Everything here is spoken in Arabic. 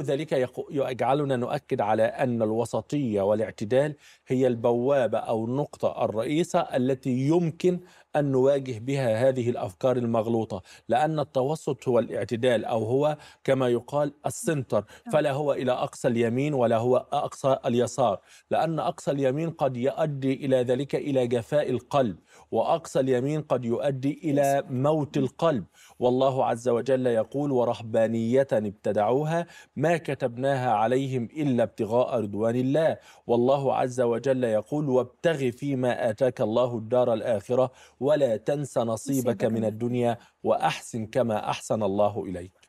كل ذلك يجعلنا نؤكد على أن الوسطية والاعتدال هي البوابة أو النقطة الرئيسة التي يمكن أن نواجه بها هذه الأفكار المغلوطة لأن التوسط هو الاعتدال أو هو كما يقال السنتر نعم. فلا هو إلى أقصى اليمين ولا هو أقصى اليسار لأن أقصى اليمين قد يؤدي إلى ذلك إلى جفاء القلب وأقصى اليمين قد يؤدي إلى موت القلب والله عز وجل يقول ورهبانية ابتدعوها ما كتبناها عليهم إلا ابتغاء رضوان الله والله عز وجل يقول وابتغ فيما آتاك الله الدار الآخرة ولا تنس نصيبك من الدنيا وأحسن كما أحسن الله إليك